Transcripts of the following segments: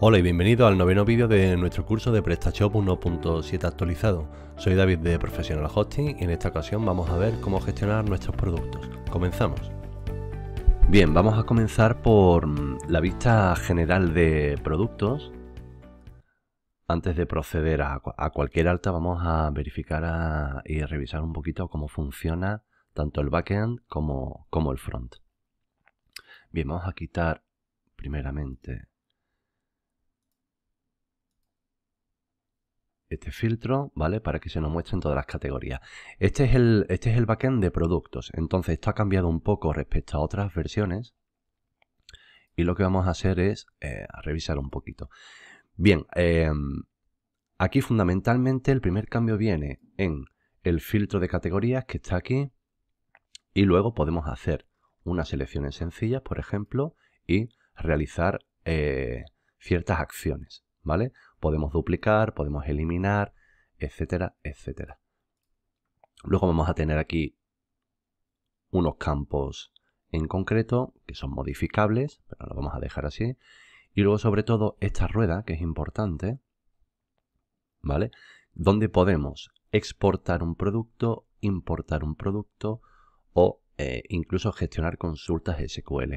Hola y bienvenido al noveno vídeo de nuestro curso de PrestaShop 1.7 actualizado. Soy David de Professional Hosting y en esta ocasión vamos a ver cómo gestionar nuestros productos. Comenzamos. Bien, vamos a comenzar por la vista general de productos. Antes de proceder a, cualquier alta vamos a verificar y revisar un poquito cómo funciona tanto el backend como, como el front. Bien, vamos a quitar primeramente este filtro, ¿vale? Para que se nos muestren todas las categorías. Este es el, este es el backend de productos. Entonces, esto ha cambiado un poco respecto a otras versiones. Y lo que vamos a hacer es eh, revisar un poquito. Bien, em, aquí fundamentalmente el primer cambio viene en el filtro de categorías que está aquí. Y luego podemos hacer unas selecciones sencillas, por ejemplo, y realizar eh, ciertas acciones, ¿vale? Podemos duplicar, podemos eliminar, etcétera, etcétera. Luego vamos a tener aquí unos campos en concreto que son modificables, pero lo vamos a dejar así. Y luego sobre todo esta rueda, que es importante, ¿vale? Donde podemos exportar un producto, importar un producto o eh, incluso gestionar consultas SQL.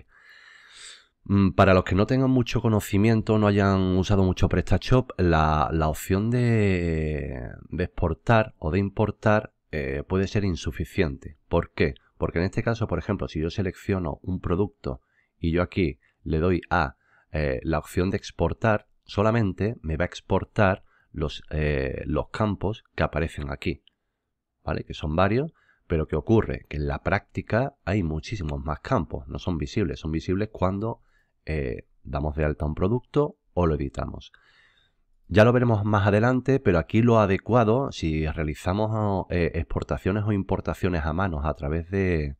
Mm, para los que no tengan mucho conocimiento, no hayan usado mucho PrestaShop, la, opción de, exportar o de importar eh, puede ser insuficiente. ¿Por qué? Porque en este caso, por ejemplo, si yo selecciono un producto y yo aquí le doy a eh, la opción de exportar, solamente me va a exportar los, eh, los campos que aparecen aquí. ¿Vale? Que son varios, pero ¿qué ocurre? Que en la práctica hay muchísimos más campos, no son visibles, son visibles cuando eh, damos de alta un producto o lo editamos. Ya lo veremos más adelante, pero aquí lo adecuado, si realizamos eh, exportaciones o importaciones a manos a través de,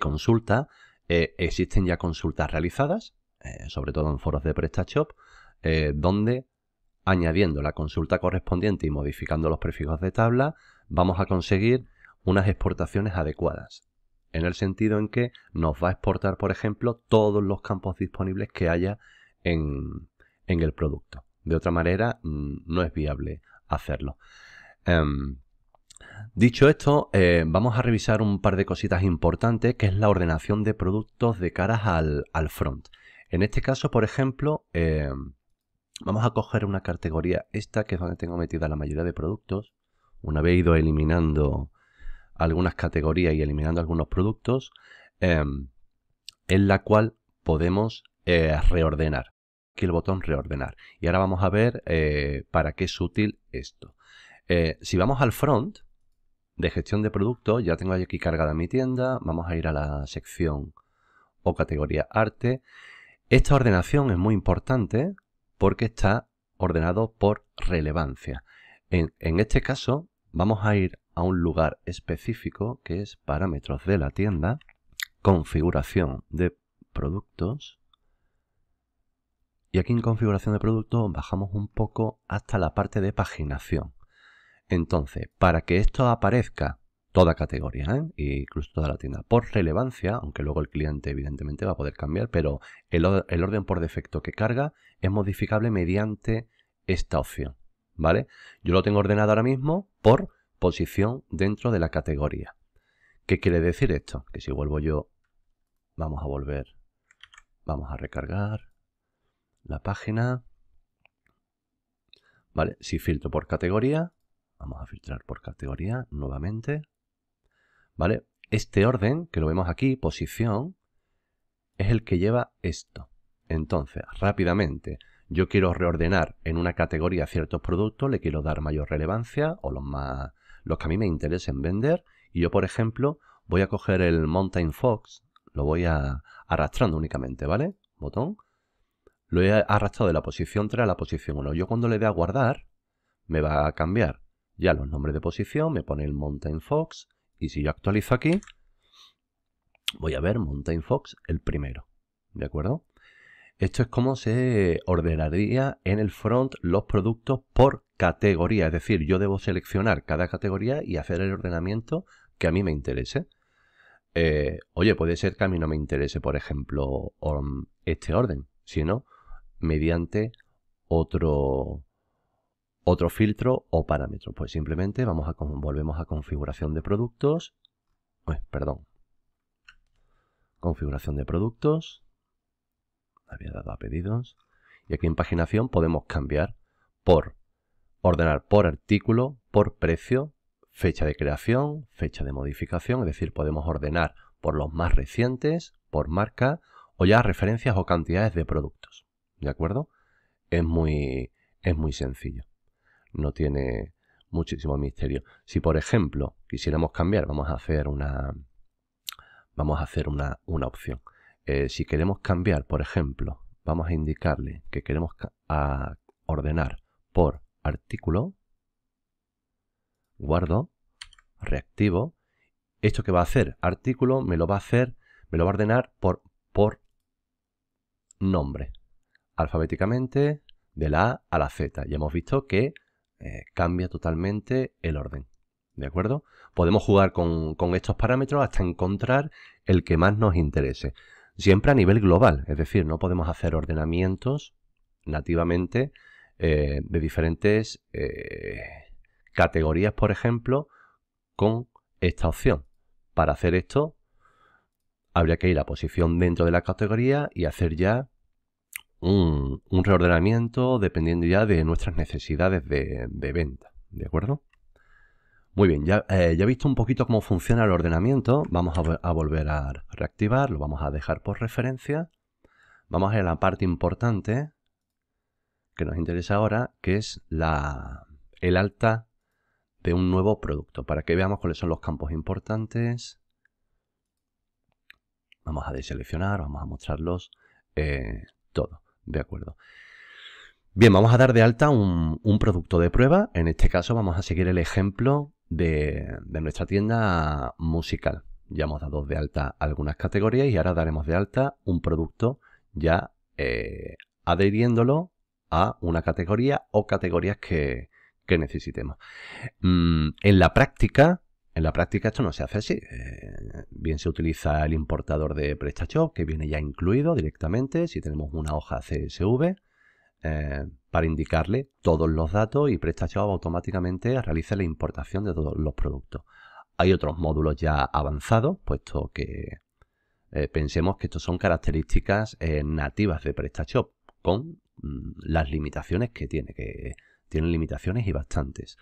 consulta, eh, existen ya consultas realizadas, sobre todo en foros de PrestaShop, donde añadiendo la consulta correspondiente y modificando los prefijos de tabla, vamos a conseguir unas exportaciones adecuadas en el sentido en que nos va a exportar, por ejemplo, todos los campos disponibles que haya en, el producto. De otra manera, mm, no es viable hacerlo. Em, dicho esto, eh, vamos a revisar un par de cositas importantes, que es la ordenación de productos de caras al, front. En este caso, por ejemplo, em, vamos a coger una categoría esta, que es donde tengo metida la mayoría de productos. Una vez ido eliminando algunas categorías y eliminando algunos productos, em, en la cual podemos eh, reordenar. que el botón reordenar. Y ahora vamos a ver eh, para qué es útil esto. Eh, si vamos al front de gestión de productos, ya tengo aquí cargada mi tienda, vamos a ir a la sección o categoría arte. Esta ordenación es muy importante porque está ordenado por relevancia. En, en este caso vamos a ir a un lugar específico que es parámetros de la tienda, configuración de productos. Y aquí en configuración de productos bajamos un poco hasta la parte de paginación. Entonces, para que esto aparezca toda categoría, ¿eh? incluso toda la tienda, por relevancia, aunque luego el cliente evidentemente va a poder cambiar, pero el, el orden por defecto que carga es modificable mediante esta opción. ¿Vale? Yo lo tengo ordenado ahora mismo por posición dentro de la categoría. ¿Qué quiere decir esto? Que si vuelvo yo, vamos a volver, vamos a recargar la página. Vale, si filtro por categoría, vamos a filtrar por categoría nuevamente. Vale, este orden que lo vemos aquí, posición, es el que lleva esto. Entonces, rápidamente, yo quiero reordenar en una categoría ciertos productos, le quiero dar mayor relevancia o los más los que a mí me interesen vender. Y yo, por ejemplo, voy a coger el Mountain Fox, lo voy a arrastrando únicamente, ¿vale? Botón. Lo he arrastrado de la posición 3 a la posición 1. Yo cuando le dé a guardar, me va a cambiar ya los nombres de posición, me pone el Mountain Fox. Y si yo actualizo aquí, voy a ver Mountain Fox el primero, ¿de acuerdo? Esto es cómo se ordenaría en el front los productos por categoría. Es decir, yo debo seleccionar cada categoría y hacer el ordenamiento que a mí me interese. Eh, oye, puede ser que a mí no me interese, por ejemplo, este orden, sino mediante otro, otro filtro o parámetro. Pues simplemente vamos a, volvemos a configuración de productos. Pues, perdón. Configuración de productos había dado a pedidos. Y aquí en paginación podemos cambiar por ordenar por artículo, por precio, fecha de creación, fecha de modificación, es decir, podemos ordenar por los más recientes, por marca o ya referencias o cantidades de productos. ¿De acuerdo? Es muy, es muy sencillo. No tiene muchísimo misterio. Si por ejemplo quisiéramos cambiar, vamos a hacer una, vamos a hacer una, una opción. Eh, si queremos cambiar, por ejemplo, vamos a indicarle que queremos ordenar por artículo, guardo, reactivo. Esto que va a hacer artículo me lo va a hacer, me lo va a ordenar por, nombre, alfabéticamente de la A a la Z. Ya hemos visto que eh, cambia totalmente el orden. ¿De acuerdo? Podemos jugar con estos parámetros hasta encontrar el que más nos interese siempre a nivel global, es decir, no podemos hacer ordenamientos nativamente eh, de diferentes eh, categorías, por ejemplo, con esta opción. Para hacer esto, habría que ir a posición dentro de la categoría y hacer ya un, reordenamiento dependiendo ya de nuestras necesidades de venta. ¿De acuerdo? Muy bien, ya, eh, ya he visto un poquito cómo funciona el ordenamiento. Vamos a, volver a reactivar, lo vamos a dejar por referencia. Vamos a la parte importante que nos interesa ahora, que es la, el alta de un nuevo producto, para que veamos cuáles son los campos importantes. Vamos a deseleccionar, vamos a mostrarlos eh, todo, de acuerdo. Bien, vamos a dar de alta un, un, producto de prueba. En este caso vamos a seguir el ejemplo de, nuestra tienda musical. Ya hemos dado de alta algunas categorías y ahora daremos de alta un producto ya eh, adhiriéndolo a una categoría o categorías que, necesitemos. Mm, en la práctica, en la práctica esto no se hace así. Eh, bien se utiliza el importador de PrestaShop que viene ya incluido directamente si tenemos una hoja CSV eh, para indicarle todos los datos y PrestaShop automáticamente realiza la importación de todos los productos. Hay otros módulos ya avanzados, puesto que eh, pensemos que estos son características eh, nativas de PrestaShop, con mm, las limitaciones que tiene, que tienen limitaciones y bastantes.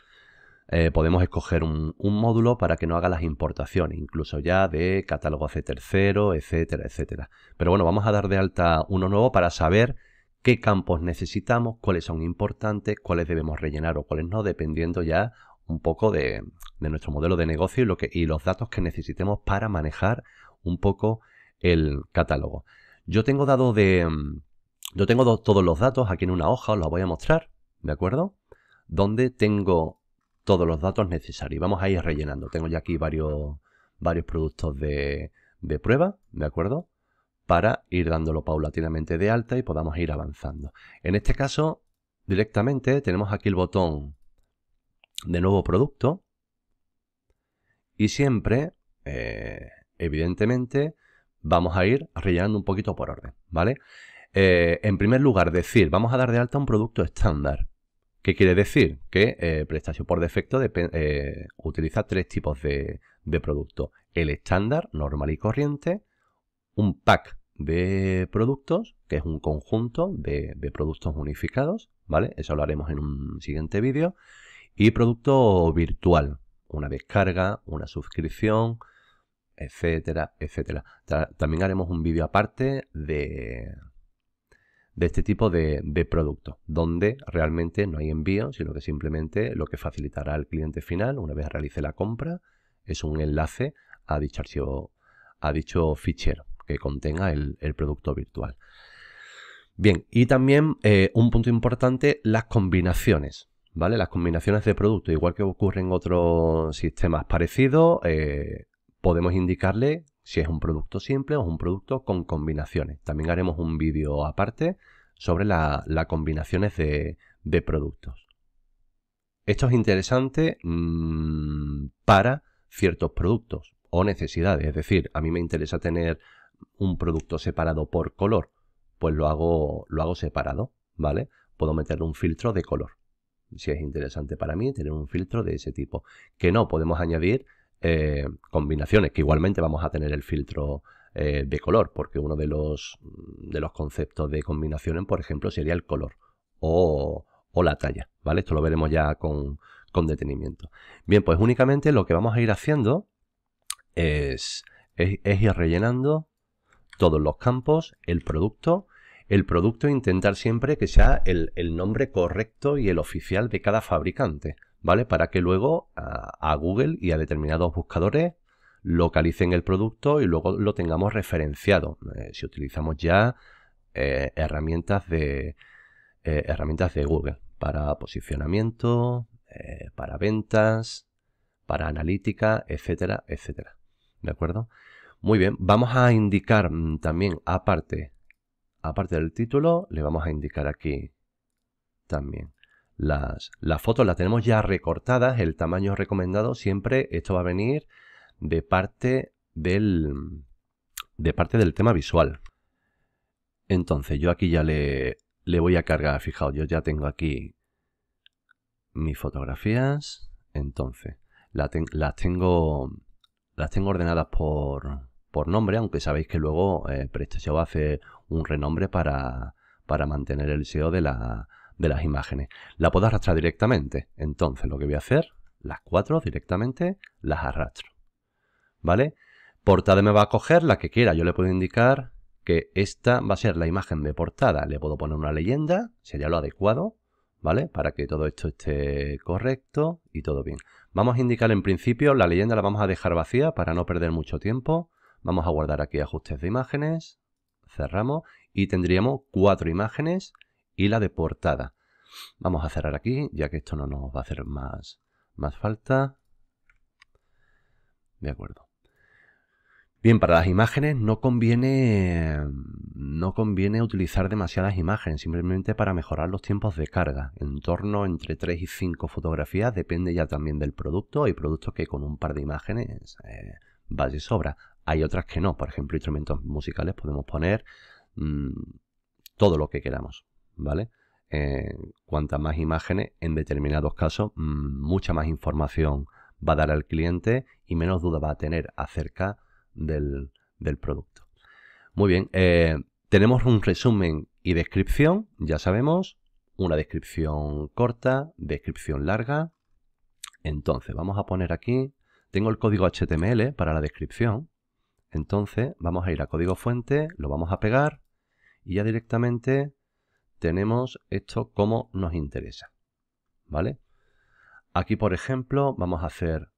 podemos escoger un, módulo para que no haga las importaciones, incluso ya de catálogo c tercero, etcétera, etcétera. Pero bueno, vamos a dar de alta uno nuevo para saber qué campos necesitamos, cuáles son importantes, cuáles debemos rellenar o cuáles no, dependiendo ya un poco de, nuestro modelo de negocio y, lo que, los datos que necesitemos para manejar un poco el catálogo. Yo tengo dado de. Yo tengo todos los datos aquí en una hoja, os los voy a mostrar, ¿de acuerdo? Donde tengo todos los datos necesarios. Vamos a ir rellenando. Tengo ya aquí varios, varios productos de prueba, ¿de acuerdo? para ir dándolo paulatinamente de alta y podamos ir avanzando. En este caso, directamente tenemos aquí el botón de nuevo producto y siempre, eh, evidentemente, vamos a ir rellenando un poquito por orden, ¿vale? Eh, en primer lugar, decir, vamos a dar de alta un producto estándar. ¿Qué quiere decir? Que eh, prestación por defecto utiliza tres tipos de, de producto. El estándar, normal y corriente, un pack de productos, que es un conjunto de, productos unificados, ¿vale? Eso lo haremos en un siguiente vídeo. Y producto virtual, una descarga, una suscripción, etcétera, etcétera. También haremos un vídeo aparte de, de este tipo de, de productos, donde realmente no hay envío, sino que simplemente lo que facilitará al cliente final una vez realice la compra es un enlace a dicho archivo, a dicho fichero contenga el, producto virtual. Bien, y también eh, un punto importante, las combinaciones. ¿Vale? Las combinaciones de productos, igual que ocurre en otros sistemas parecidos, eh, podemos indicarle si es un producto simple o un producto con combinaciones. También haremos un vídeo aparte sobre las combinaciones de, productos. Esto es interesante mm, para ciertos productos o necesidades. Es decir, a mí me interesa tener un producto separado por color, pues lo hago, lo hago separado, ¿vale? Puedo meterle un filtro de color, si es interesante para mí tener un filtro de ese tipo. Que no, podemos añadir eh, combinaciones, que igualmente vamos a tener el filtro eh, de color, porque uno de los, de los conceptos de combinaciones, por ejemplo, sería el color o, o la talla, ¿vale? Esto lo veremos ya con, con, detenimiento. Bien, pues únicamente lo que vamos a ir haciendo es, es ir rellenando todos los campos, el producto, el producto intentar siempre que sea el, nombre correcto y el oficial de cada fabricante, ¿vale? Para que luego a, Google y a determinados buscadores localicen el producto y luego lo tengamos referenciado. Eh, si utilizamos ya eh, herramientas de eh, herramientas de Google para posicionamiento, para ventas, para analítica, etcétera, etcétera. ¿De acuerdo? Muy bien, vamos a indicar mm, también aparte, aparte del título, le vamos a indicar aquí también. Las, fotos las tenemos ya recortadas, el tamaño recomendado siempre, esto va a venir de parte del, de parte del tema visual. Entonces yo aquí ya le, voy a cargar, fijaos, yo ya tengo aquí mis fotografías, entonces las, tengo, las tengo ordenadas por, por nombre, aunque sabéis que luego eh, PrestaShop hace un renombre para, mantener el SEO de, de las imágenes. La puedo arrastrar directamente. Entonces lo que voy a hacer, las cuatro directamente las arrastro. ¿Vale? Portada me va a coger la que quiera. Yo le puedo indicar que esta va a ser la imagen de portada. Le puedo poner una leyenda, sería lo adecuado, ¿vale? Para que todo esto esté correcto y todo bien. Vamos a indicar en principio, la leyenda la vamos a dejar vacía para no perder mucho tiempo. Vamos a guardar aquí ajustes de imágenes, cerramos y tendríamos cuatro imágenes y la de portada. Vamos a cerrar aquí, ya que esto no nos va a hacer más, más falta. De acuerdo. Bien, para las imágenes no conviene, no conviene utilizar demasiadas imágenes, simplemente para mejorar los tiempos de carga. En torno entre 3 y 5 fotografías, depende ya también del producto. Hay productos que con un par de imágenes eh, va sobra. Hay otras que no. Por ejemplo, instrumentos musicales podemos poner mm, todo lo que queramos, ¿vale? Eh, cuantas más imágenes, en determinados casos, mm, mucha más información va a dar al cliente y menos duda va a tener acerca del, producto. Muy bien, eh, tenemos un resumen y descripción, ya sabemos, una descripción corta, descripción larga. Entonces, vamos a poner aquí, tengo el código HTML para la descripción, entonces vamos a ir a código fuente, lo vamos a pegar y ya directamente tenemos esto como nos interesa. ¿Vale? Aquí, por ejemplo, vamos a hacer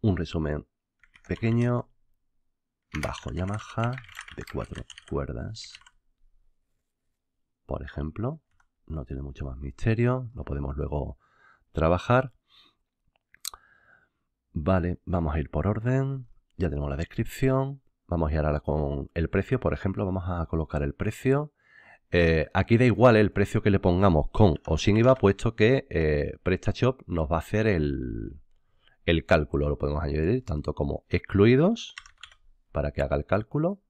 un resumen pequeño bajo Yamaha de cuatro cuerdas. Por ejemplo, no tiene mucho más misterio, lo podemos luego trabajar. Vale, vamos a ir por orden. Ya tenemos la descripción. Vamos a ir ahora con el precio. Por ejemplo, vamos a colocar el precio. Eh, aquí da igual el precio que le pongamos con o sin IVA, puesto que eh, PrestaShop nos va a hacer el, cálculo. Lo podemos añadir tanto como excluidos para que haga el cálculo.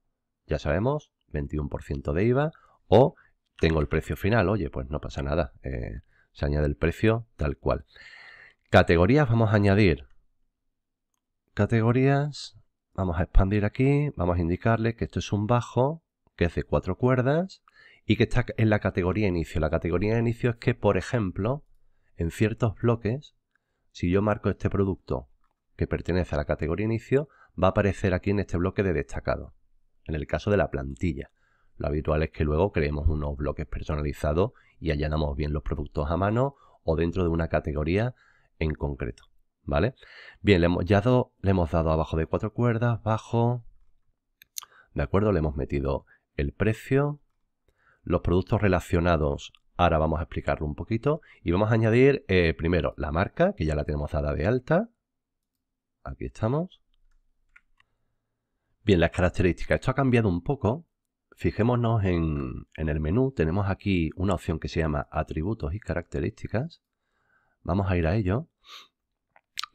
Ya sabemos, 21% de IVA. O tengo el precio final. Oye, pues no pasa nada. Eh, se añade el precio tal cual. Categorías vamos a añadir categorías, vamos a expandir aquí, vamos a indicarle que esto es un bajo, que es de cuatro cuerdas y que está en la categoría inicio. La categoría inicio es que, por ejemplo, en ciertos bloques, si yo marco este producto que pertenece a la categoría inicio, va a aparecer aquí en este bloque de destacado, en el caso de la plantilla. Lo habitual es que luego creemos unos bloques personalizados y allanamos bien los productos a mano o dentro de una categoría en concreto. ¿vale? Bien, le hemos, ya le hemos dado abajo de cuatro cuerdas, bajo, ¿de acuerdo? Le hemos metido el precio, los productos relacionados, ahora vamos a explicarlo un poquito, y vamos a añadir eh, primero la marca, que ya la tenemos dada de alta, aquí estamos. Bien, las características, esto ha cambiado un poco, fijémonos en, en el menú, tenemos aquí una opción que se llama atributos y características, vamos a ir a ello,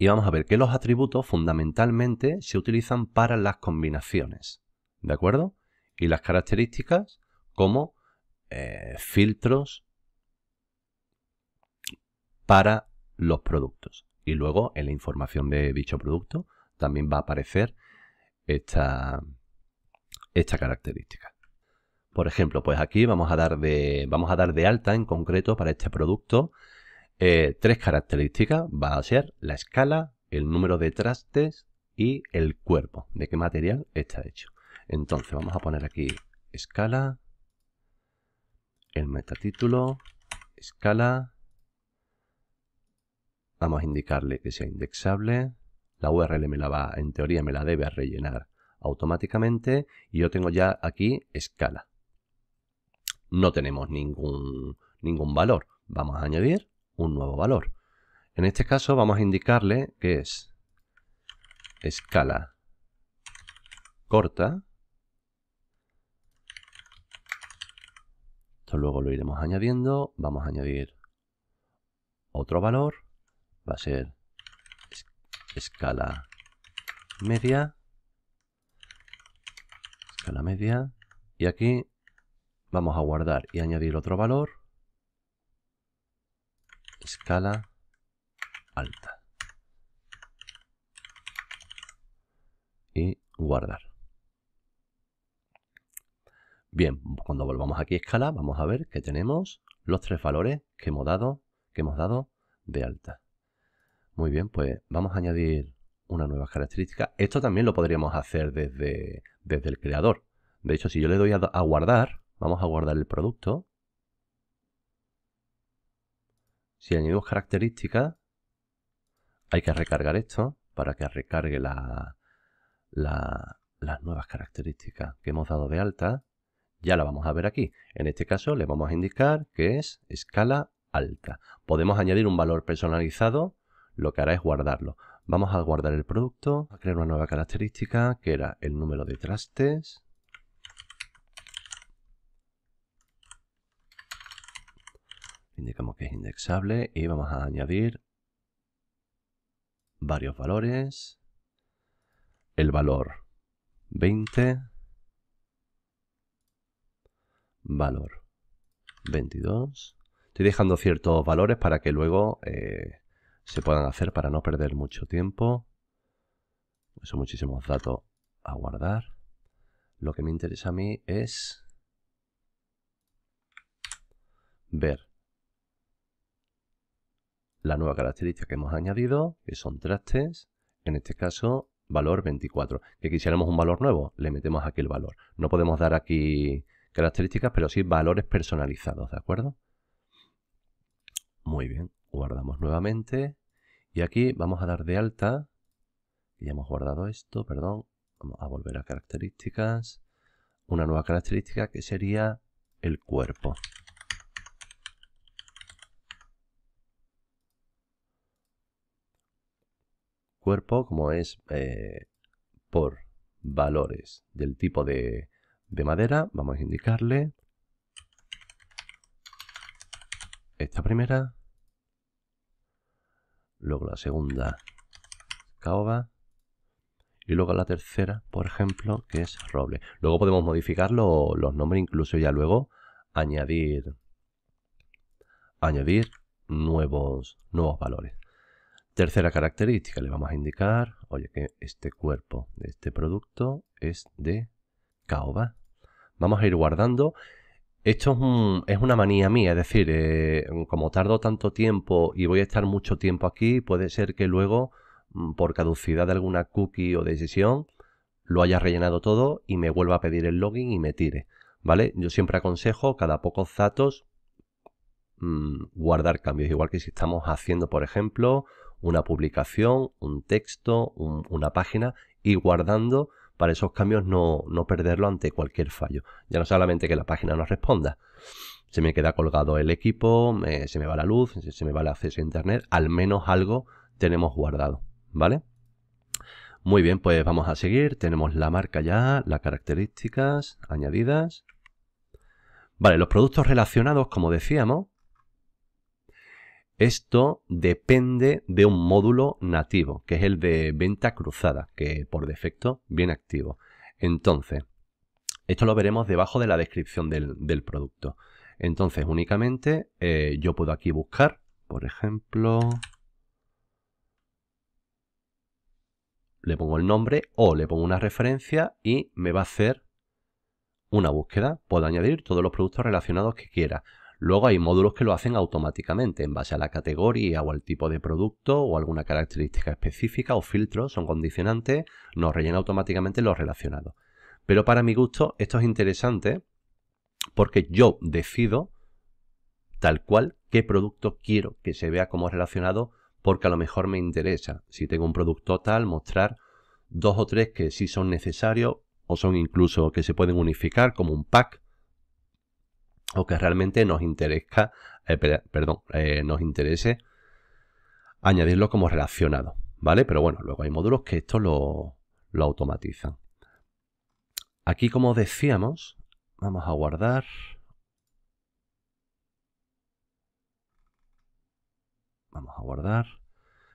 y vamos a ver que los atributos fundamentalmente se utilizan para las combinaciones, ¿de acuerdo? Y las características como eh, filtros para los productos. Y luego en la información de dicho producto también va a aparecer esta, esta característica. Por ejemplo, pues aquí vamos a, dar de, vamos a dar de alta en concreto para este producto eh, tres características va a ser la escala, el número de trastes y el cuerpo, de qué material está hecho. Entonces vamos a poner aquí escala, el metatítulo, escala, vamos a indicarle que sea indexable, la URL me la va, en teoría me la debe rellenar automáticamente y yo tengo ya aquí escala. No tenemos ningún, ningún valor. Vamos a añadir un nuevo valor. En este caso vamos a indicarle que es escala corta. Esto luego lo iremos añadiendo. Vamos a añadir otro valor. Va a ser escala media. Escala media. Y aquí vamos a guardar y añadir otro valor escala alta. Y guardar. Bien, cuando volvamos aquí a escala, vamos a ver que tenemos los tres valores que hemos dado, que hemos dado de alta. Muy bien, pues vamos a añadir una nueva característica. Esto también lo podríamos hacer desde, desde el creador. De hecho, si yo le doy a guardar, vamos a guardar el producto Si añadimos características, hay que recargar esto para que recargue las nuevas características que hemos dado de alta. Ya la vamos a ver aquí. En este caso le vamos a indicar que es escala alta. Podemos añadir un valor personalizado, lo que hará es guardarlo. Vamos a guardar el producto, a crear una nueva característica que era el número de trastes indicamos que es indexable y vamos a añadir varios valores. El valor 20, valor 22. Estoy dejando ciertos valores para que luego eh, se puedan hacer para no perder mucho tiempo. Son muchísimos datos a guardar. Lo que me interesa a mí es ver la nueva característica que hemos añadido, que son trastes, en este caso valor 24. Que quisiéramos un valor nuevo, le metemos aquí el valor. No podemos dar aquí características, pero sí valores personalizados, ¿de acuerdo? Muy bien, guardamos nuevamente. Y aquí vamos a dar de alta, ya hemos guardado esto, perdón, vamos a volver a características, una nueva característica que sería el cuerpo. cuerpo, como es eh, por valores del tipo de, madera, vamos a indicarle esta primera, luego la segunda caoba y luego la tercera, por ejemplo, que es roble. Luego podemos modificar los nombres, incluso ya luego añadir añadir nuevos, nuevos valores. Tercera característica, le vamos a indicar, oye, que este cuerpo de este producto es de Kaoba, Vamos a ir guardando. Esto es, una manía mía, es decir, eh, como tardo tanto tiempo y voy a estar mucho tiempo aquí, puede ser que luego, mm, por caducidad de alguna cookie o decisión, lo haya rellenado todo y me vuelva a pedir el login y me tire. ¿Vale? Yo siempre aconsejo cada pocos datos mm, guardar cambios, igual que si estamos haciendo, por ejemplo, una publicación, un texto, una página y guardando para esos cambios no, perderlo ante cualquier fallo. Ya no solamente que la página no responda, se me queda colgado el equipo, se me va la luz, se me va el acceso a internet, al menos algo tenemos guardado, ¿vale? Muy bien, pues vamos a seguir. Tenemos la marca ya, las características añadidas. Vale, los productos relacionados, como decíamos, esto depende de un módulo nativo, que es el de venta cruzada, que por defecto viene activo. Entonces, esto lo veremos debajo de la descripción del, producto. Entonces, únicamente eh, yo puedo aquí buscar, por ejemplo, le pongo el nombre o le pongo una referencia y me va a hacer una búsqueda. Puedo añadir todos los productos relacionados que quiera. Luego hay módulos que lo hacen automáticamente en base a la categoría o al tipo de producto o alguna característica específica o filtros, son condicionantes, nos rellena automáticamente los relacionados. Pero para mi gusto esto es interesante porque yo decido tal cual qué producto quiero que se vea como relacionado porque a lo mejor me interesa, si tengo un producto tal, mostrar dos o tres que sí son necesarios o son incluso que se pueden unificar como un pack o que realmente nos interesa, eh, perdón, eh, nos interese añadirlo como relacionado, ¿vale? Pero bueno, luego hay módulos que esto lo, automatizan. Aquí, como decíamos, vamos a guardar. Vamos a guardar.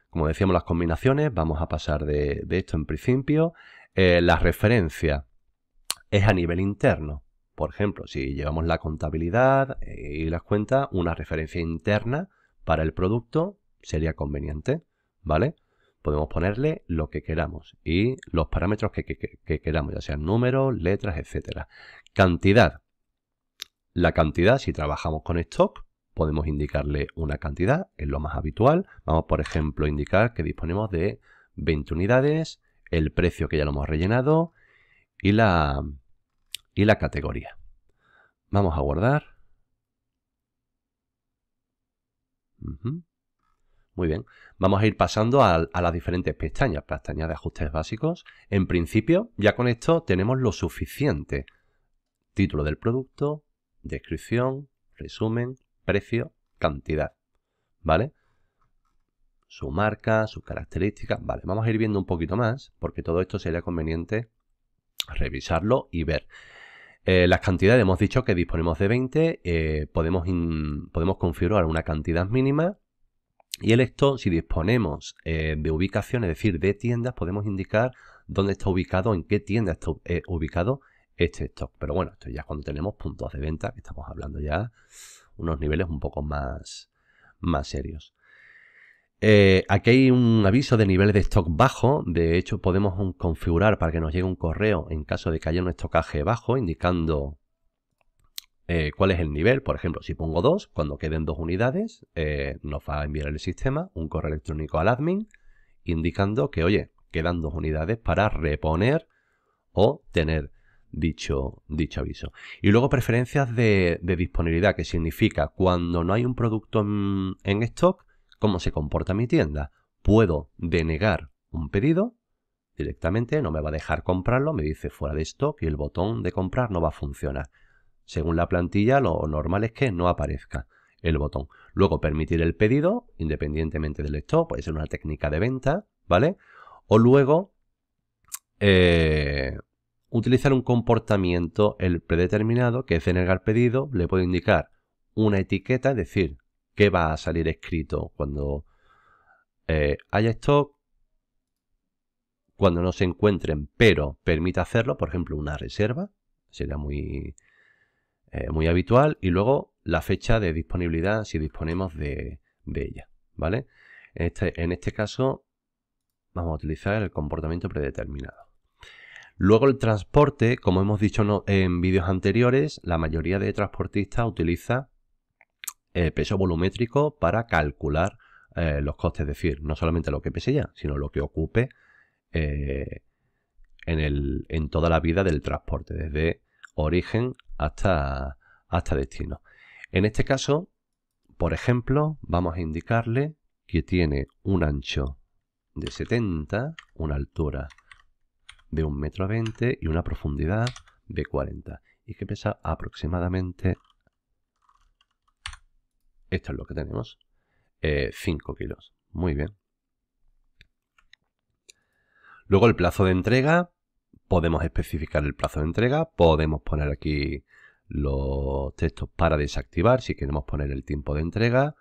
Como decíamos, las combinaciones, vamos a pasar de, esto en principio. Eh, la referencia es a nivel interno. Por ejemplo, si llevamos la contabilidad eh, y las cuentas, una referencia interna para el producto sería conveniente, ¿vale? Podemos ponerle lo que queramos y los parámetros que, queramos, ya sean números, letras, etcétera. Cantidad. La cantidad, si trabajamos con stock, podemos indicarle una cantidad, es lo más habitual. Vamos, por ejemplo, a indicar que disponemos de 20 unidades, el precio que ya lo hemos rellenado y la, y la categoría. Vamos a guardar. Muy bien. Vamos a ir pasando a, las diferentes pestañas. pestañas de ajustes básicos. En principio, ya con esto tenemos lo suficiente. Título del producto, descripción, resumen, precio, cantidad. ¿Vale? Su marca, sus características. Vale, vamos a ir viendo un poquito más porque todo esto sería conveniente revisarlo y ver. Eh, las cantidades, hemos dicho que disponemos de 20, eh, podemos, podemos configurar una cantidad mínima y el esto, si disponemos eh, de ubicación, es decir, de tiendas, podemos indicar dónde está ubicado, en qué tienda está ubicado este stock. Pero bueno, esto ya es cuando tenemos puntos de venta, que estamos hablando ya unos niveles un poco más, más serios. Eh, aquí hay un aviso de nivel de stock bajo. De hecho, podemos configurar para que nos llegue un correo en caso de que haya un estocaje bajo, indicando eh, cuál es el nivel. Por ejemplo, si pongo dos, cuando queden dos unidades, eh, nos va a enviar el sistema un correo electrónico al admin, indicando que, oye, quedan dos unidades para reponer o tener dicho, dicho aviso. Y luego preferencias de, disponibilidad, que significa cuando no hay un producto en stock, cómo se comporta mi tienda. Puedo denegar un pedido directamente, no me va a dejar comprarlo, me dice fuera de stock y el botón de comprar no va a funcionar. Según la plantilla, lo normal es que no aparezca el botón. Luego, permitir el pedido, independientemente del stock, puede ser una técnica de venta, ¿vale? O luego, eh, utilizar un comportamiento, el predeterminado, que es denegar pedido, le puedo indicar una etiqueta, es decir, qué va a salir escrito cuando eh, haya stock, cuando no se encuentren, pero permita hacerlo, por ejemplo, una reserva, sería muy, eh, muy habitual, y luego la fecha de disponibilidad si disponemos de, ella, ¿vale? En este, en este caso vamos a utilizar el comportamiento predeterminado. Luego el transporte, como hemos dicho en vídeos anteriores, la mayoría de transportistas utiliza peso volumétrico para calcular eh, los costes, es decir, no solamente lo que pese ya, sino lo que ocupe eh, en, el, en toda la vida del transporte, desde origen hasta, hasta destino. En este caso, por ejemplo, vamos a indicarle que tiene un ancho de 70, una altura de 1,20 m y una profundidad de 40 y que pesa aproximadamente esto es lo que tenemos. 5 eh, kilos. Muy bien. Luego el plazo de entrega. Podemos especificar el plazo de entrega. Podemos poner aquí los textos para desactivar si queremos poner el tiempo de entrega.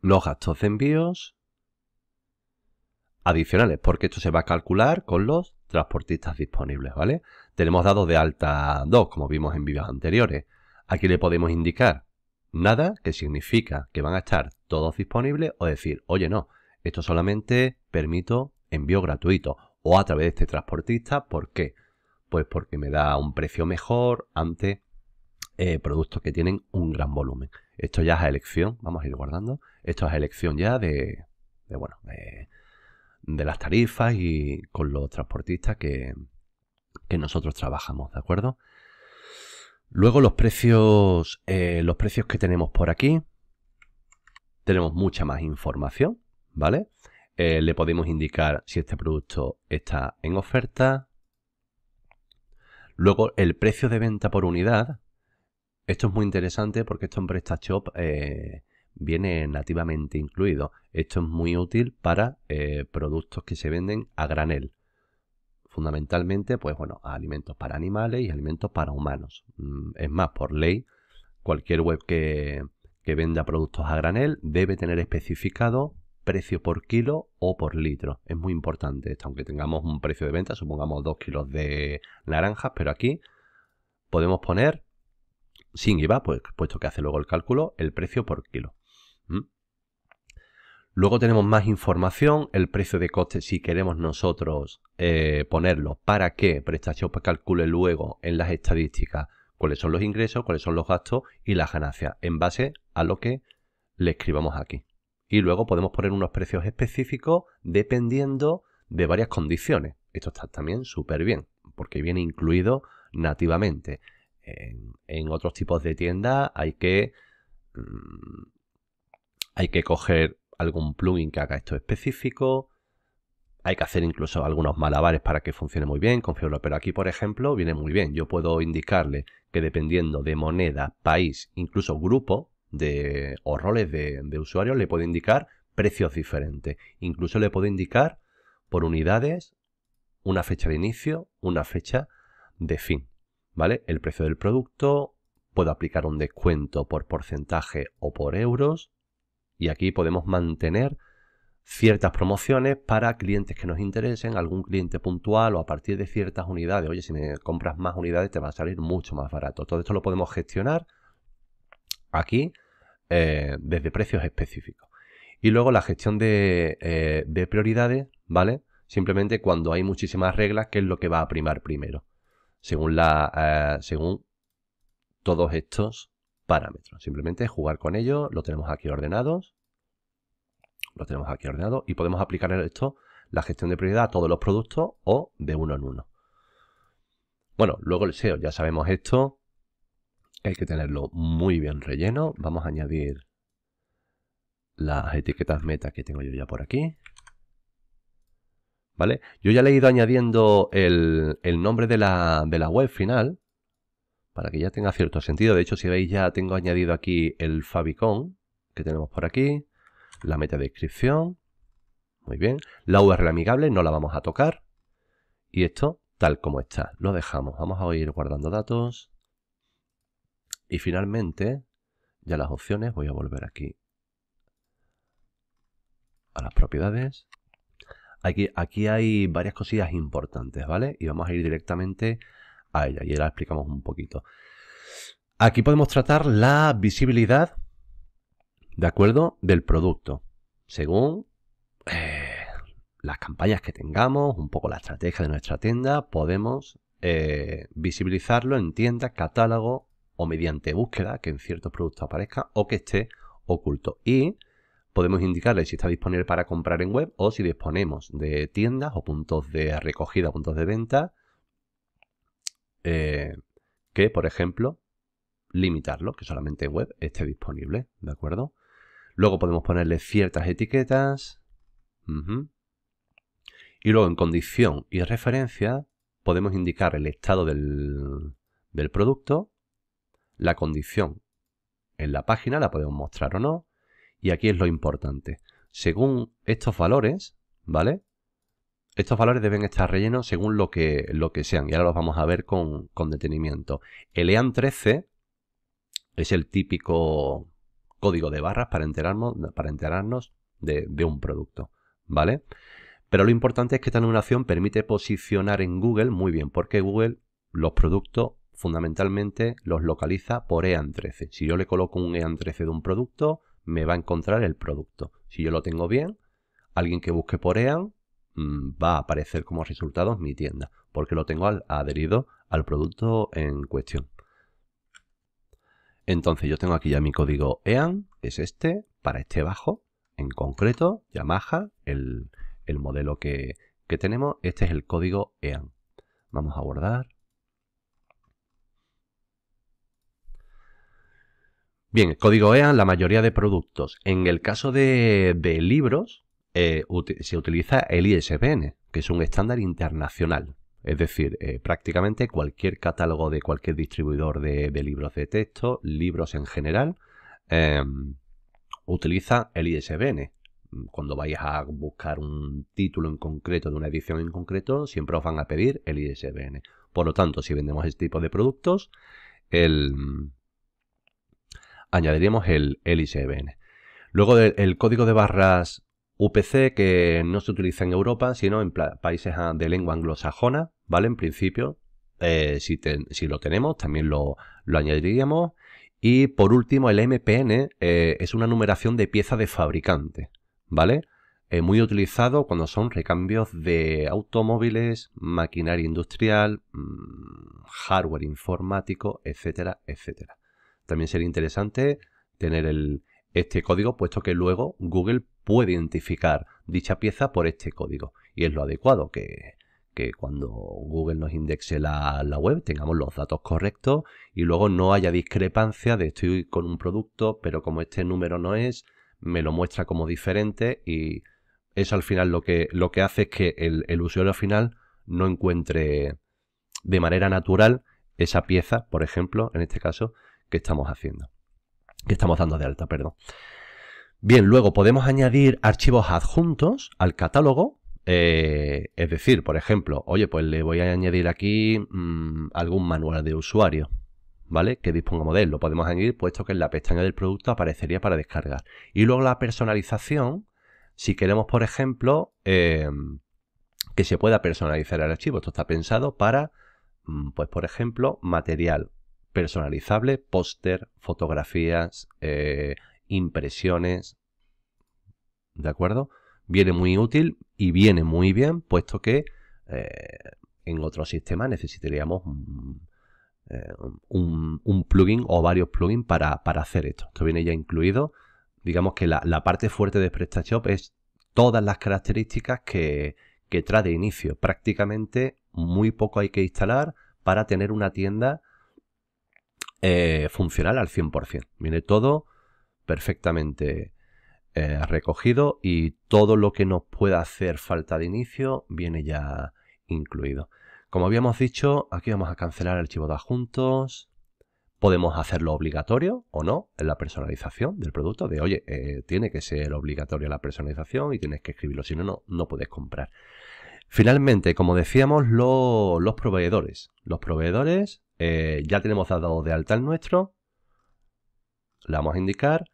Los gastos de envíos adicionales, porque esto se va a calcular con los transportistas disponibles, ¿vale? Tenemos dados de alta 2, como vimos en vídeos anteriores. Aquí le podemos indicar nada, que significa que van a estar todos disponibles, o decir, oye, no, esto solamente permito envío gratuito o a través de este transportista. ¿Por qué? Pues porque me da un precio mejor ante eh, productos que tienen un gran volumen. Esto ya es elección, vamos a ir guardando. Esto es elección ya de, bueno, de, las tarifas y con los transportistas que nosotros trabajamos, ¿de acuerdo? Luego los precios, eh, los precios que tenemos por aquí. Tenemos mucha más información, ¿vale? Eh, le podemos indicar si este producto está en oferta. Luego el precio de venta por unidad. Esto es muy interesante porque esto en PrestaShop eh, viene nativamente incluido. Esto es muy útil para productos que se venden a granel fundamentalmente, pues bueno, alimentos para animales y alimentos para humanos. Mm, es más, por ley, cualquier web que, venda productos a granel debe tener especificado precio por kilo o por litro. Es muy importante esto, aunque tengamos un precio de venta, supongamos 2 kilos de naranjas, pero aquí podemos poner, sin IVA, pues, puesto que hace luego el cálculo, el precio por kilo. Mm. Luego tenemos más información, el precio de coste si queremos nosotros eh, ponerlo para que PrestaShop calcule luego en las estadísticas cuáles son los ingresos, cuáles son los gastos y las ganancias en base a lo que le escribamos aquí. Y luego podemos poner unos precios específicos dependiendo de varias condiciones. Esto está también súper bien porque viene incluido nativamente. En, otros tipos de tiendas hay que, mm, hay que coger algún plugin que haga esto específico. Hay que hacer incluso algunos malabares para que funcione muy bien, configurarlo. Pero aquí, por ejemplo, viene muy bien. Yo puedo indicarle que dependiendo de moneda, país, incluso grupo de, o roles de, de usuarios, le puedo indicar precios diferentes. Incluso le puedo indicar por unidades una fecha de inicio, una fecha de fin. ¿Vale? El precio del producto, puedo aplicar un descuento por porcentaje o por euros, y aquí podemos mantener ciertas promociones para clientes que nos interesen, algún cliente puntual o a partir de ciertas unidades. Oye, si me compras más unidades te va a salir mucho más barato. Todo esto lo podemos gestionar aquí eh, desde precios específicos. Y luego la gestión eh, de, prioridades, ¿vale? Simplemente cuando hay muchísimas reglas, ¿qué es lo que va a primar primero? Según, la, eh, según todos estos parámetros. Simplemente jugar con ellos, lo tenemos aquí ordenados, lo tenemos aquí ordenado y podemos aplicar esto, la gestión de prioridad a todos los productos o de uno en uno. Bueno, luego el SEO, ya sabemos esto, hay que tenerlo muy bien relleno. Vamos a añadir las etiquetas meta que tengo yo ya por aquí. ¿Vale? Yo ya le he ido añadiendo el, el nombre de la, de la web final, para que ya tenga cierto sentido. De hecho, si veis ya tengo añadido aquí el favicon que tenemos por aquí, la meta descripción, muy bien, la URL amigable no la vamos a tocar y esto tal como está, lo dejamos. Vamos a ir guardando datos y finalmente ya las opciones, voy a volver aquí a las propiedades. Aquí, aquí hay varias cosillas importantes, ¿vale? Y vamos a ir directamente y ahora explicamos un poquito. Aquí podemos tratar la visibilidad, ¿de acuerdo?, del producto, según eh, las campañas que tengamos, un poco la estrategia de nuestra tienda, podemos eh, visibilizarlo en tiendas, catálogo o mediante búsqueda que en ciertos productos aparezca o que esté oculto. Y podemos indicarle si está disponible para comprar en web o si disponemos de tiendas o puntos de recogida, puntos de venta eh, que, por ejemplo, limitarlo, que solamente web esté disponible, ¿de acuerdo? Luego podemos ponerle ciertas etiquetas. Y luego en condición y referencia podemos indicar el estado del producto, la condición en la página, la podemos mostrar o no. Y aquí es lo importante. Según estos valores, ¿vale? Estos valores deben estar rellenos según lo que, lo que sean y ahora los vamos a ver con, detenimiento. El EAN 13 es el típico código de barras para enterarnos, para enterarnos de, un producto, ¿vale? Pero lo importante es que esta numeración permite posicionar en Google muy bien, porque Google los productos fundamentalmente los localiza por EAN 13. Si yo le coloco un EAN 13 de un producto, me va a encontrar el producto. Si yo lo tengo bien, alguien que busque por EAN Mm, va a aparecer como resultado mi tienda, porque lo tengo adherido al producto en cuestión. Entonces yo tengo aquí ya mi código EAN, es este, para este bajo, en concreto, Yamaha, el, el modelo que, tenemos, este es el código EAN. Vamos a guardar. Bien, el código EAN, la mayoría de productos. En el caso de, de libros, eh, se utiliza el ISBN, que es un estándar internacional. Es decir, eh, prácticamente cualquier catálogo de cualquier distribuidor de, libros de texto, libros en general, em, utiliza el ISBN. Cuando vayas a buscar un título en concreto de una edición en concreto, siempre os van a pedir el ISBN. Por lo tanto, si vendemos este tipo de productos, el, añadiríamos el, ISBN. Luego el código de barras UPC que no se utiliza en Europa, sino en países ah, de lengua anglosajona, ¿vale? En principio, eh, si, lo tenemos, también lo, añadiríamos. Y por último, el MPN eh, es una numeración de pieza de fabricante, ¿vale? Es muy utilizado cuando son recambios de automóviles, maquinaria industrial, mm, hardware informático, etcétera, etcétera. También sería interesante tener este código, puesto que luego Google puede identificar dicha pieza por este código. Y es lo adecuado que, cuando Google nos indexe la, web tengamos los datos correctos y luego no haya discrepancia de estoy con un producto, pero como este número no es, me lo muestra como diferente y eso al final lo que, lo que hace es que el, el usuario final no encuentre de manera natural esa pieza, por ejemplo, en este caso, que estamos haciendo, que estamos dando de alta, perdón. Bien, luego podemos añadir archivos adjuntos al catálogo. Eh, es decir, por ejemplo, oye, pues le voy a añadir aquí mm, algún manual de usuario, ¿vale? Que disponga de Lo podemos añadir puesto que en la pestaña del producto aparecería para descargar. Y luego la personalización, si queremos, por ejemplo, em, que se pueda personalizar el archivo. Esto está pensado para, mm, pues, por ejemplo, material personalizable, póster, fotografías, eh, impresiones. ¿De acuerdo? Viene muy útil y viene muy bien, puesto que eh, en otro sistema necesitaríamos un, eh, plugin o varios plugins para, hacer esto. Esto viene ya incluido. Digamos que la, parte fuerte de PrestaShop es todas las características que, trae de inicio. Prácticamente muy poco hay que instalar para tener una tienda eh, funcional al 100%. Viene todo perfectamente eh, recogido y todo lo que nos pueda hacer falta de inicio viene ya incluido. Como habíamos dicho, aquí vamos a cancelar archivo de adjuntos. Podemos hacerlo obligatorio o no en la personalización del producto. De oye, eh, tiene que ser obligatoria la personalización y tienes que escribirlo, si no, no, no puedes comprar. Finalmente, como decíamos, los proveedores. Los proveedores eh, ya tenemos dado de alta el nuestro. la vamos a indicar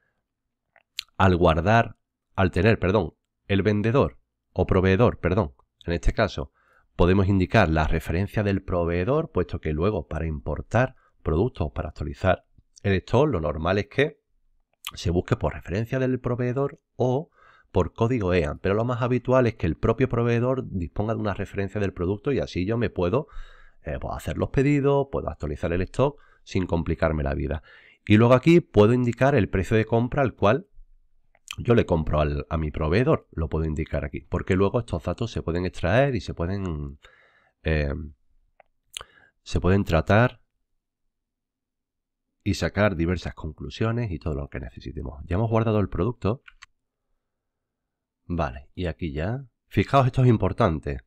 al guardar, al tener, perdón, el vendedor o proveedor, perdón, en este caso, podemos indicar la referencia del proveedor, puesto que luego para importar productos para actualizar el stock, lo normal es que se busque por referencia del proveedor o por código EAN, pero lo más habitual es que el propio proveedor disponga de una referencia del producto y así yo me puedo, eh, puedo hacer los pedidos, puedo actualizar el stock sin complicarme la vida. Y luego aquí puedo indicar el precio de compra al cual yo le compro a mi proveedor, lo puedo indicar aquí, porque luego estos datos se pueden extraer y se pueden, eh, se pueden tratar y sacar diversas conclusiones y todo lo que necesitemos. Ya hemos guardado el producto. Vale, y aquí ya. Fijaos, esto es importante.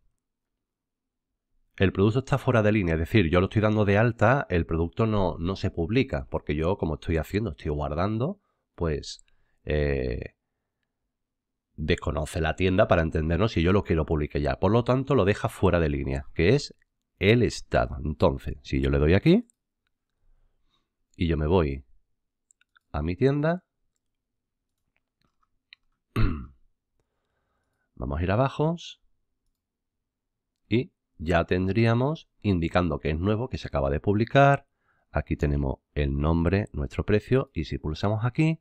El producto está fuera de línea, es decir, yo lo estoy dando de alta, el producto no, se publica, porque yo como estoy haciendo, estoy guardando, pues eh, desconoce la tienda para entendernos si yo lo quiero publicar ya. Por lo tanto, lo deja fuera de línea, que es el estado. Entonces, si yo le doy aquí y yo me voy a mi tienda, vamos a ir abajo y ya tendríamos indicando que es nuevo, que se acaba de publicar. Aquí tenemos el nombre, nuestro precio y si pulsamos aquí,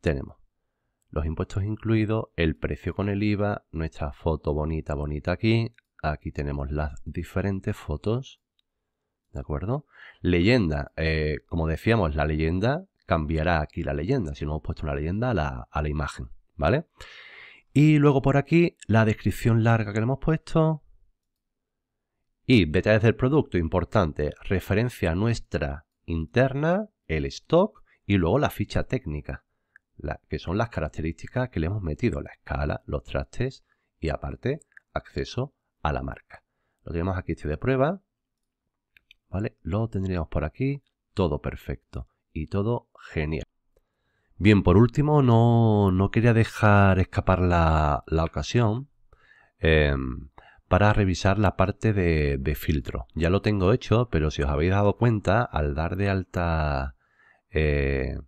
tenemos los impuestos incluidos, el precio con el IVA, nuestra foto bonita, bonita aquí. Aquí tenemos las diferentes fotos. ¿De acuerdo? Leyenda. Eh, como decíamos, la leyenda cambiará aquí la leyenda. Si no hemos puesto una leyenda a la, imagen. ¿Vale? Y luego por aquí la descripción larga que le hemos puesto. Y detalles del producto, importante, referencia nuestra interna, el stock y luego la ficha técnica que son las características que le hemos metido, la escala, los trastes y aparte acceso a la marca. Lo tenemos aquí este de prueba, ¿vale? Lo tendríamos por aquí, todo perfecto y todo genial. Bien, por último, no, no quería dejar escapar la, ocasión em, para revisar la parte de, filtro. Ya lo tengo hecho, pero si os habéis dado cuenta, al dar de alta... Eh,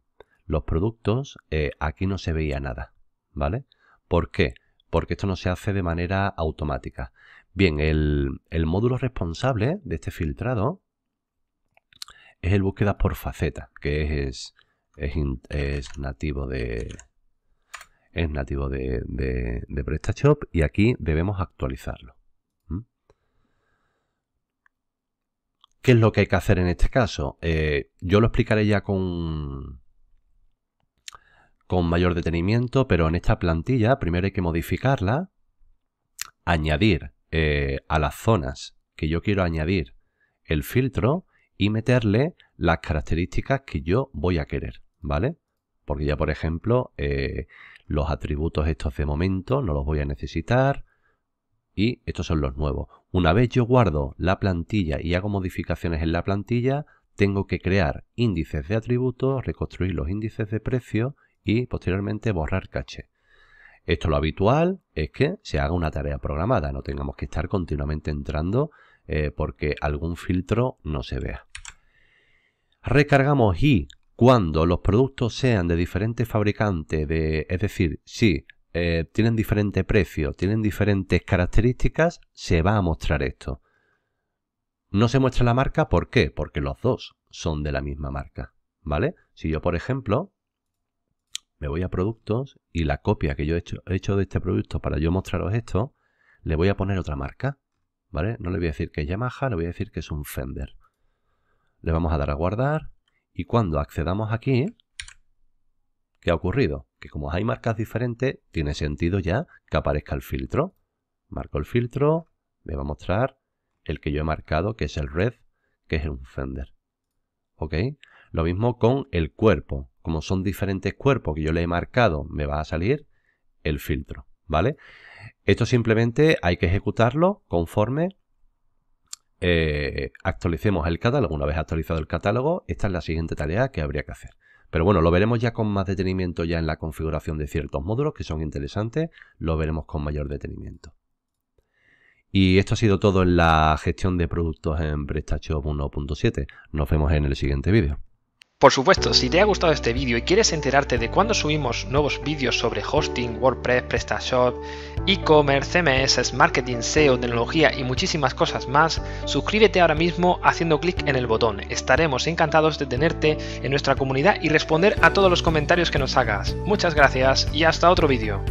los productos, eh, aquí no se veía nada, ¿vale? ¿Por qué? Porque esto no se hace de manera automática. Bien, el, módulo responsable de este filtrado es el búsqueda por faceta, que es, nativo de es nativo de, PrestaShop y aquí debemos actualizarlo. ¿Qué es lo que hay que hacer en este caso? Eh, yo lo explicaré ya con, con mayor detenimiento, pero en esta plantilla primero hay que modificarla, añadir eh, a las zonas que yo quiero añadir el filtro y meterle las características que yo voy a querer, ¿vale? Porque ya, por ejemplo, eh, los atributos estos de momento no los voy a necesitar y estos son los nuevos. Una vez yo guardo la plantilla y hago modificaciones en la plantilla, tengo que crear índices de atributos, reconstruir los índices de precio y posteriormente borrar caché. Esto lo habitual es que se haga una tarea programada, no tengamos que estar continuamente entrando eh, porque algún filtro no se vea. Recargamos y cuando los productos sean de diferentes fabricantes, de, es decir, si eh, tienen diferente precio, tienen diferentes características, se va a mostrar esto. No se muestra la marca, ¿por qué? Porque los dos son de la misma marca, ¿vale? Si yo, por ejemplo, me voy a productos y la copia que yo he hecho, de este producto para yo mostraros esto, le voy a poner otra marca, ¿vale? No le voy a decir que es Yamaha, le voy a decir que es un Fender. Le vamos a dar a guardar y cuando accedamos aquí, ¿qué ha ocurrido? Que como hay marcas diferentes, tiene sentido ya que aparezca el filtro. Marco el filtro, me va a mostrar el que yo he marcado, que es el Red, que es un Fender. ¿Ok? Lo mismo con el cuerpo como son diferentes cuerpos que yo le he marcado, me va a salir el filtro, ¿vale? Esto simplemente hay que ejecutarlo conforme eh, actualicemos el catálogo. Una vez actualizado el catálogo, esta es la siguiente tarea que habría que hacer. Pero bueno, lo veremos ya con más detenimiento ya en la configuración de ciertos módulos que son interesantes, lo veremos con mayor detenimiento. Y esto ha sido todo en la gestión de productos en PrestaShop 1.7. Nos vemos en el siguiente vídeo. Por supuesto, si te ha gustado este vídeo y quieres enterarte de cuándo subimos nuevos vídeos sobre hosting, WordPress, PrestaShop, e-commerce, CMS, marketing, SEO, tecnología y muchísimas cosas más, suscríbete ahora mismo haciendo clic en el botón. Estaremos encantados de tenerte en nuestra comunidad y responder a todos los comentarios que nos hagas. Muchas gracias y hasta otro vídeo.